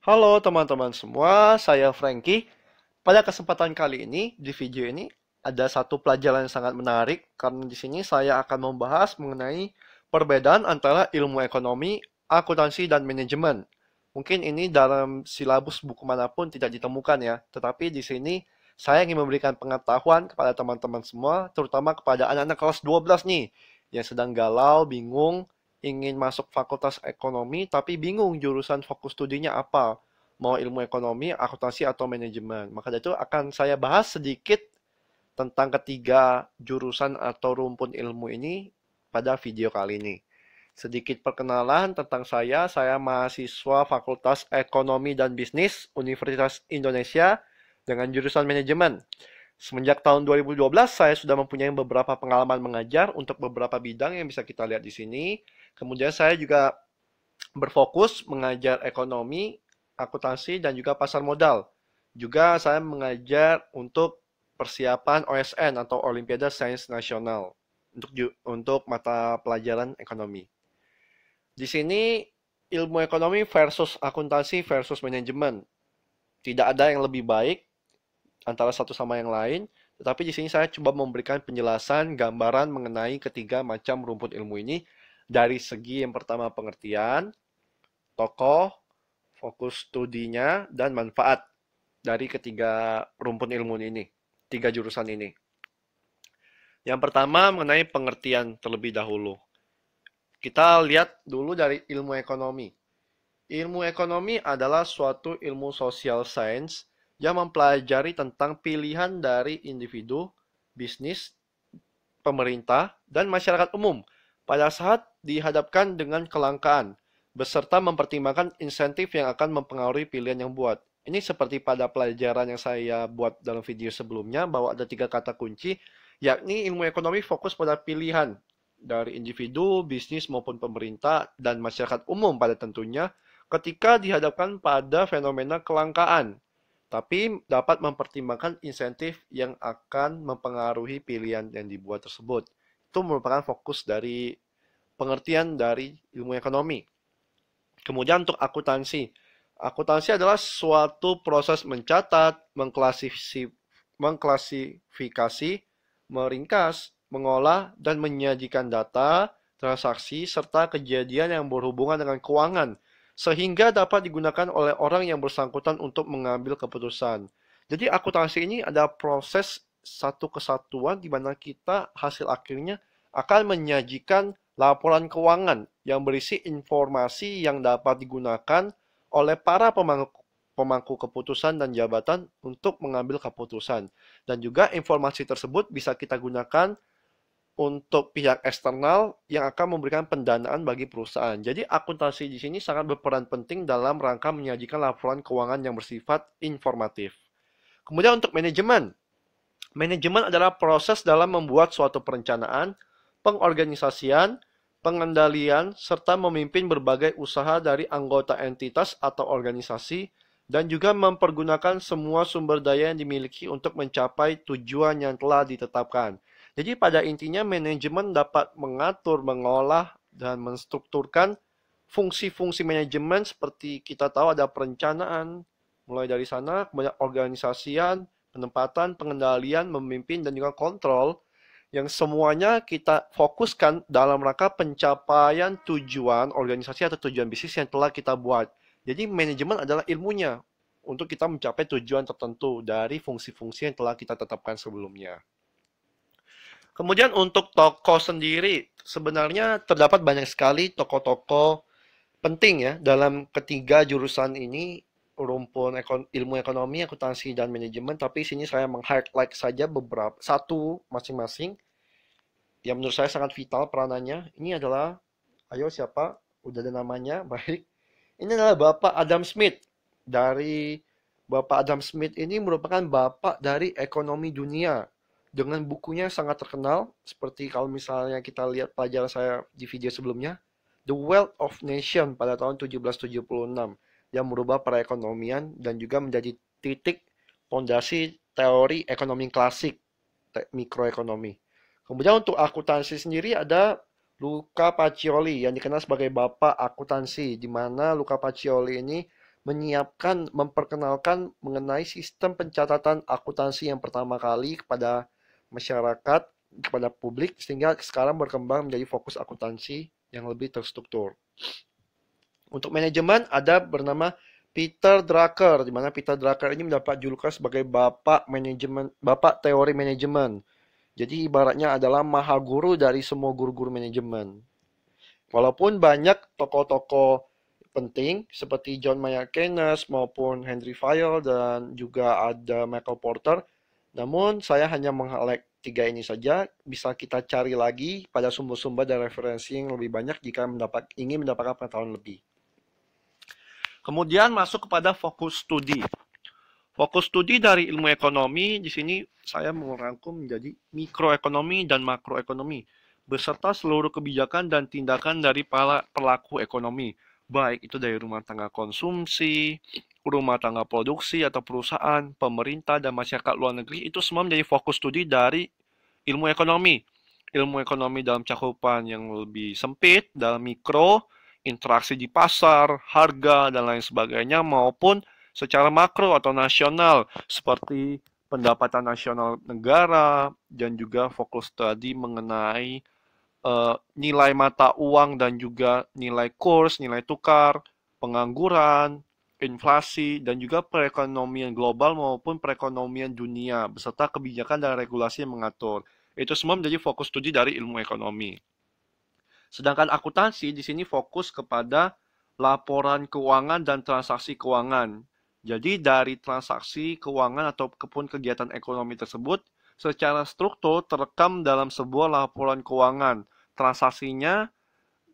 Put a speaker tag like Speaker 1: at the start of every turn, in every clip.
Speaker 1: Halo teman-teman semua, saya Frankie. Pada kesempatan kali ini, di video ini, ada satu pelajaran yang sangat menarik, karena di sini saya akan membahas mengenai perbedaan antara ilmu ekonomi, akuntansi, dan manajemen. Mungkin ini dalam silabus buku manapun tidak ditemukan ya, tetapi di sini saya ingin memberikan pengetahuan kepada teman-teman semua, terutama kepada anak-anak kelas 12 nih, yang sedang galau, bingung, ingin masuk fakultas ekonomi tapi bingung jurusan fokus studinya apa, mau ilmu ekonomi, akuntansi atau manajemen. Maka dari itu akan saya bahas sedikit tentang ketiga jurusan atau rumpun ilmu ini pada video kali ini. Sedikit perkenalan tentang saya, saya mahasiswa Fakultas Ekonomi dan Bisnis Universitas Indonesia dengan jurusan manajemen. Semenjak tahun 2012, saya sudah mempunyai beberapa pengalaman mengajar untuk beberapa bidang yang bisa kita lihat di sini. Kemudian saya juga berfokus mengajar ekonomi, akuntansi, dan juga pasar modal. Juga saya mengajar untuk persiapan OSN atau Olimpiade Sains Nasional untuk untuk mata pelajaran ekonomi. Di sini ilmu ekonomi versus akuntansi versus manajemen. Tidak ada yang lebih baik antara satu sama yang lain, tetapi di sini saya coba memberikan penjelasan gambaran mengenai ketiga macam rumput ilmu ini dari segi yang pertama pengertian, tokoh, fokus studinya, dan manfaat dari ketiga rumpun ilmu ini, tiga jurusan ini. Yang pertama mengenai pengertian terlebih dahulu. Kita lihat dulu dari ilmu ekonomi. Ilmu ekonomi adalah suatu ilmu sosial sains yang mempelajari tentang pilihan dari individu, bisnis, pemerintah, dan masyarakat umum – pada saat dihadapkan dengan kelangkaan, beserta mempertimbangkan insentif yang akan mempengaruhi pilihan yang buat. Ini seperti pada pelajaran yang saya buat dalam video sebelumnya, bahwa ada tiga kata kunci, yakni ilmu ekonomi fokus pada pilihan dari individu, bisnis maupun pemerintah, dan masyarakat umum pada tentunya, ketika dihadapkan pada fenomena kelangkaan, tapi dapat mempertimbangkan insentif yang akan mempengaruhi pilihan yang dibuat tersebut itu merupakan fokus dari pengertian dari ilmu ekonomi. Kemudian untuk akuntansi. Akuntansi adalah suatu proses mencatat, mengklasifikasi, mengklasifikasi, meringkas, mengolah, dan menyajikan data, transaksi, serta kejadian yang berhubungan dengan keuangan, sehingga dapat digunakan oleh orang yang bersangkutan untuk mengambil keputusan. Jadi akuntansi ini ada proses satu kesatuan di mana kita hasil akhirnya akan menyajikan laporan keuangan yang berisi informasi yang dapat digunakan oleh para pemangku, pemangku keputusan dan jabatan untuk mengambil keputusan. Dan juga informasi tersebut bisa kita gunakan untuk pihak eksternal yang akan memberikan pendanaan bagi perusahaan. Jadi akuntansi di sini sangat berperan penting dalam rangka menyajikan laporan keuangan yang bersifat informatif. Kemudian untuk manajemen, Manajemen adalah proses dalam membuat suatu perencanaan, pengorganisasian, pengendalian, serta memimpin berbagai usaha dari anggota entitas atau organisasi, dan juga mempergunakan semua sumber daya yang dimiliki untuk mencapai tujuan yang telah ditetapkan. Jadi pada intinya manajemen dapat mengatur, mengolah, dan menstrukturkan fungsi-fungsi manajemen seperti kita tahu ada perencanaan, mulai dari sana, kemudian organisasian, penempatan, pengendalian, memimpin, dan juga kontrol yang semuanya kita fokuskan dalam rangka pencapaian tujuan organisasi atau tujuan bisnis yang telah kita buat. Jadi manajemen adalah ilmunya untuk kita mencapai tujuan tertentu dari fungsi-fungsi yang telah kita tetapkan sebelumnya. Kemudian untuk toko sendiri, sebenarnya terdapat banyak sekali toko-toko penting ya dalam ketiga jurusan ini rumpun ekon, ilmu ekonomi, akuntansi dan manajemen, tapi sini saya meng-highlight saja beberapa satu masing-masing yang menurut saya sangat vital peranannya. Ini adalah ayo siapa? Udah ada namanya, baik. Ini adalah Bapak Adam Smith dari Bapak Adam Smith ini merupakan bapak dari ekonomi dunia dengan bukunya sangat terkenal seperti kalau misalnya kita lihat pelajaran saya di video sebelumnya The Wealth of Nation pada tahun 1776 yang merubah perekonomian dan juga menjadi titik pondasi teori ekonomi klasik mikroekonomi. Kemudian untuk akuntansi sendiri ada Luca Pacioli yang dikenal sebagai bapak akuntansi di mana Luca Pacioli ini menyiapkan memperkenalkan mengenai sistem pencatatan akuntansi yang pertama kali kepada masyarakat kepada publik sehingga sekarang berkembang menjadi fokus akuntansi yang lebih terstruktur. Untuk manajemen ada bernama Peter Drucker, di mana Peter Drucker ini mendapat julukan sebagai bapak manajemen, bapak teori manajemen. Jadi ibaratnya adalah maha guru dari semua guru-guru manajemen. Walaupun banyak tokoh-tokoh penting seperti John Mayer Keynes maupun Henry Fayol dan juga ada Michael Porter, namun saya hanya menghalek tiga ini saja. Bisa kita cari lagi pada sumber-sumber dan referensi yang lebih banyak jika mendapat ingin mendapatkan pengetahuan lebih. Kemudian masuk kepada fokus studi. Fokus studi dari ilmu ekonomi di sini saya merangkum menjadi mikroekonomi dan makroekonomi beserta seluruh kebijakan dan tindakan dari para pelaku ekonomi, baik itu dari rumah tangga konsumsi, rumah tangga produksi atau perusahaan, pemerintah dan masyarakat luar negeri itu semua menjadi fokus studi dari ilmu ekonomi. Ilmu ekonomi dalam cakupan yang lebih sempit dalam mikro interaksi di pasar, harga, dan lain sebagainya, maupun secara makro atau nasional, seperti pendapatan nasional negara, dan juga fokus tadi mengenai uh, nilai mata uang dan juga nilai kurs, nilai tukar, pengangguran, inflasi, dan juga perekonomian global maupun perekonomian dunia, beserta kebijakan dan regulasi yang mengatur. Itu semua menjadi fokus studi dari ilmu ekonomi. Sedangkan akuntansi di sini fokus kepada laporan keuangan dan transaksi keuangan. Jadi dari transaksi keuangan ataupun kegiatan ekonomi tersebut secara struktur terekam dalam sebuah laporan keuangan. Transaksinya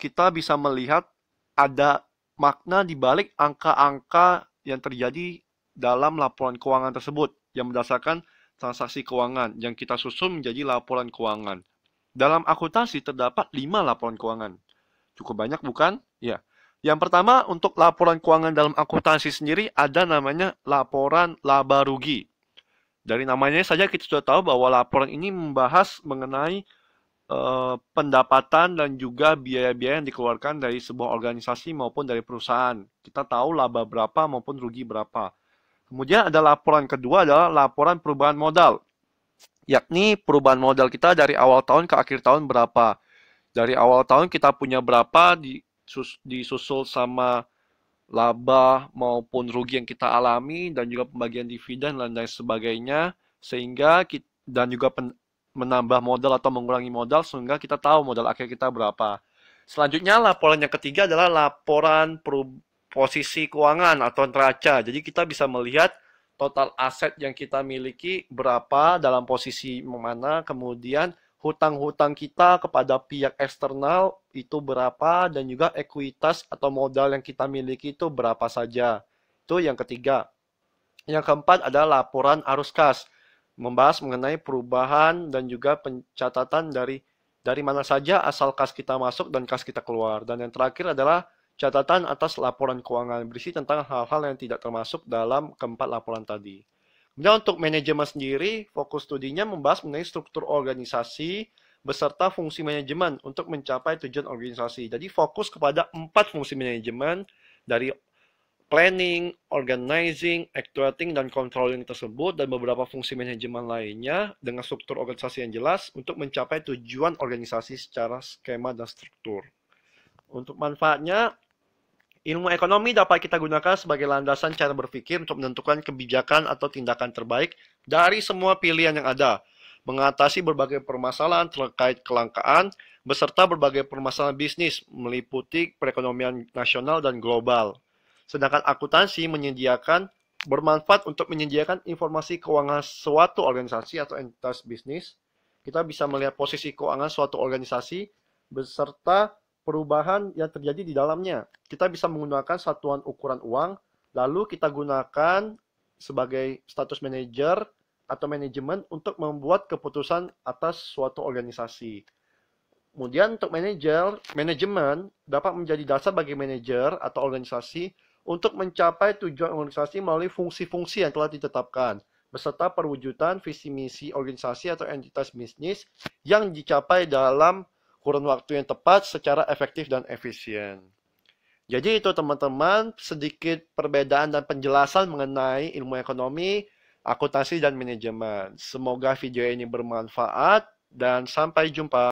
Speaker 1: kita bisa melihat ada makna di balik angka-angka yang terjadi dalam laporan keuangan tersebut yang berdasarkan transaksi keuangan yang kita susun menjadi laporan keuangan. Dalam akuntansi terdapat 5 laporan keuangan. Cukup banyak bukan? Ya. Yang pertama untuk laporan keuangan dalam akuntansi sendiri ada namanya laporan laba rugi. Dari namanya saja kita sudah tahu bahwa laporan ini membahas mengenai eh, pendapatan dan juga biaya-biaya yang dikeluarkan dari sebuah organisasi maupun dari perusahaan. Kita tahu laba berapa maupun rugi berapa. Kemudian ada laporan kedua adalah laporan perubahan modal yakni perubahan modal kita dari awal tahun ke akhir tahun berapa. Dari awal tahun kita punya berapa disusul sama laba maupun rugi yang kita alami dan juga pembagian dividen dan lain sebagainya sehingga kita, dan juga pen, menambah modal atau mengurangi modal sehingga kita tahu modal akhir kita berapa. Selanjutnya laporan yang ketiga adalah laporan posisi keuangan atau neraca. Jadi kita bisa melihat total aset yang kita miliki berapa dalam posisi mana, kemudian hutang-hutang kita kepada pihak eksternal itu berapa dan juga ekuitas atau modal yang kita miliki itu berapa saja. Itu yang ketiga. Yang keempat adalah laporan arus kas, membahas mengenai perubahan dan juga pencatatan dari dari mana saja asal kas kita masuk dan kas kita keluar. Dan yang terakhir adalah catatan atas laporan keuangan berisi tentang hal-hal yang tidak termasuk dalam keempat laporan tadi. Kemudian untuk manajemen sendiri, fokus studinya membahas mengenai struktur organisasi beserta fungsi manajemen untuk mencapai tujuan organisasi. Jadi fokus kepada empat fungsi manajemen dari planning, organizing, actuating, dan controlling tersebut dan beberapa fungsi manajemen lainnya dengan struktur organisasi yang jelas untuk mencapai tujuan organisasi secara skema dan struktur. Untuk manfaatnya, Ilmu ekonomi dapat kita gunakan sebagai landasan cara berpikir untuk menentukan kebijakan atau tindakan terbaik dari semua pilihan yang ada, mengatasi berbagai permasalahan terkait kelangkaan, beserta berbagai permasalahan bisnis, meliputi perekonomian nasional dan global. Sedangkan akuntansi menyediakan bermanfaat untuk menyediakan informasi keuangan suatu organisasi atau entitas bisnis. Kita bisa melihat posisi keuangan suatu organisasi beserta perubahan yang terjadi di dalamnya. Kita bisa menggunakan satuan ukuran uang, lalu kita gunakan sebagai status manager atau manajemen untuk membuat keputusan atas suatu organisasi. Kemudian untuk manajer, manajemen dapat menjadi dasar bagi manajer atau organisasi untuk mencapai tujuan organisasi melalui fungsi-fungsi yang telah ditetapkan, beserta perwujudan visi misi organisasi atau entitas bisnis yang dicapai dalam kurun waktu yang tepat secara efektif dan efisien. Jadi itu teman-teman sedikit perbedaan dan penjelasan mengenai ilmu ekonomi, akuntansi, dan manajemen. Semoga video ini bermanfaat dan sampai jumpa.